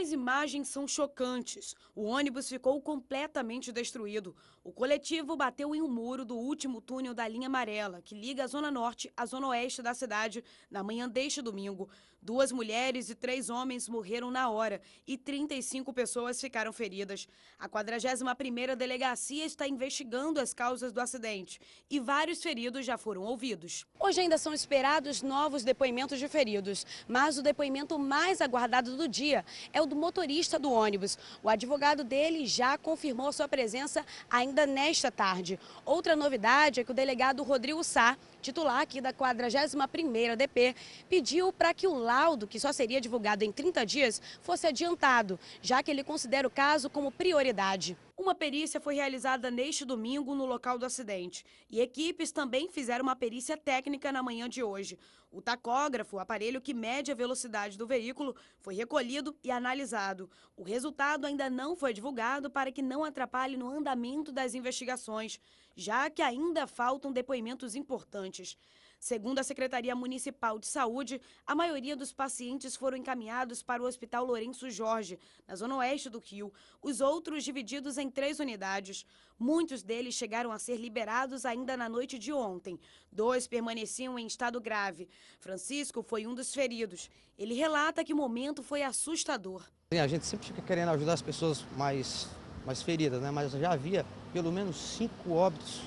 As imagens são chocantes. O ônibus ficou completamente destruído. O coletivo bateu em um muro do último túnel da linha amarela, que liga a Zona Norte à Zona Oeste da cidade, na manhã deste domingo. Duas mulheres e três homens morreram na hora e 35 pessoas ficaram feridas. A 41ª Delegacia está investigando as causas do acidente e vários feridos já foram ouvidos. Hoje ainda são esperados novos depoimentos de feridos, mas o depoimento mais aguardado do dia é o do motorista do ônibus. O advogado dele já confirmou sua presença ainda nesta tarde. Outra novidade é que o delegado Rodrigo Sá, titular aqui da 41ª DP, pediu para que o laudo, que só seria divulgado em 30 dias, fosse adiantado, já que ele considera o caso como prioridade. Uma perícia foi realizada neste domingo no local do acidente e equipes também fizeram uma perícia técnica na manhã de hoje. O tacógrafo, o aparelho que mede a velocidade do veículo, foi recolhido e analisado. O resultado ainda não foi divulgado para que não atrapalhe no andamento das investigações, já que ainda faltam depoimentos importantes. Segundo a Secretaria Municipal de Saúde, a maioria dos pacientes foram encaminhados para o Hospital Lourenço Jorge, na zona oeste do Rio, os outros divididos em três unidades. Muitos deles chegaram a ser liberados ainda na noite de ontem. Dois permaneciam em estado grave. Francisco foi um dos feridos. Ele relata que o momento foi assustador. A gente sempre fica querendo ajudar as pessoas mais, mais feridas, né? mas já havia pelo menos cinco óbitos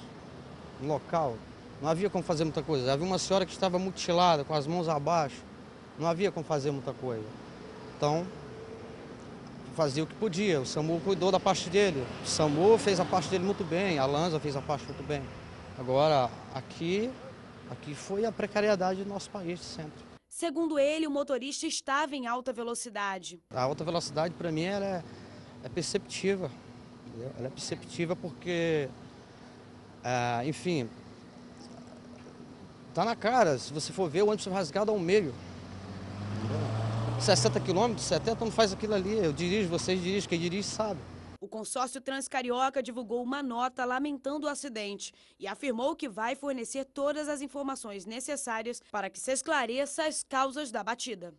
no local não havia como fazer muita coisa. Havia uma senhora que estava mutilada, com as mãos abaixo. Não havia como fazer muita coisa. Então, fazia o que podia. O SAMU cuidou da parte dele. O SAMU fez a parte dele muito bem, a Lanza fez a parte muito bem. Agora, aqui, aqui foi a precariedade do nosso país sempre. Segundo ele, o motorista estava em alta velocidade. A alta velocidade, para mim, ela é, é perceptiva. Entendeu? Ela é perceptiva porque, é, enfim, Tá na cara, se você for ver, o ônibus rasgado ao meio. 60 quilômetros, 70, não faz aquilo ali. Eu dirijo, vocês dirigem, quem dirige sabe. O consórcio Transcarioca divulgou uma nota lamentando o acidente e afirmou que vai fornecer todas as informações necessárias para que se esclareça as causas da batida.